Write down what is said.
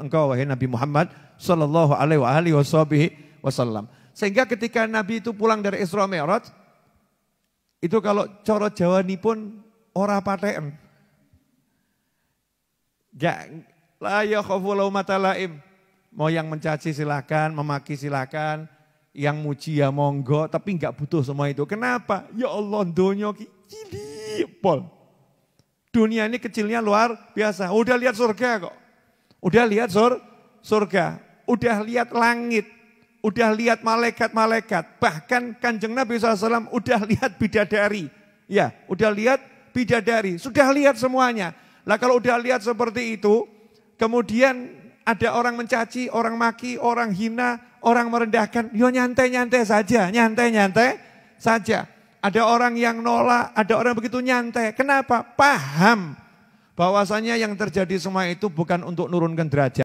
engkau wahai Nabi Muhammad sallallahu alaihi wasallam. Sehingga ketika Nabi itu pulang dari Isra Mi'raj itu kalau coro Jawa ini pun ora paten. Gak la matalaim. Mau yang mencaci silakan, memaki silakan, yang muji ya monggo, tapi nggak butuh semua itu. Kenapa? Ya Allah dunia cilik pol. Dunia ini kecilnya luar biasa. Udah lihat surga kok udah lihat sur surga, udah lihat langit, udah lihat malaikat-malaikat, bahkan kanjeng Nabi SAW udah lihat bidadari, ya udah lihat bidadari, sudah lihat semuanya. Lah kalau udah lihat seperti itu, kemudian ada orang mencaci, orang maki, orang hina, orang merendahkan, yo ya nyantai-nyantai saja, nyantai-nyantai saja. Ada orang yang nolak, ada orang begitu nyantai. Kenapa? Paham bahwasanya yang terjadi semua itu bukan untuk nurunkan derajat.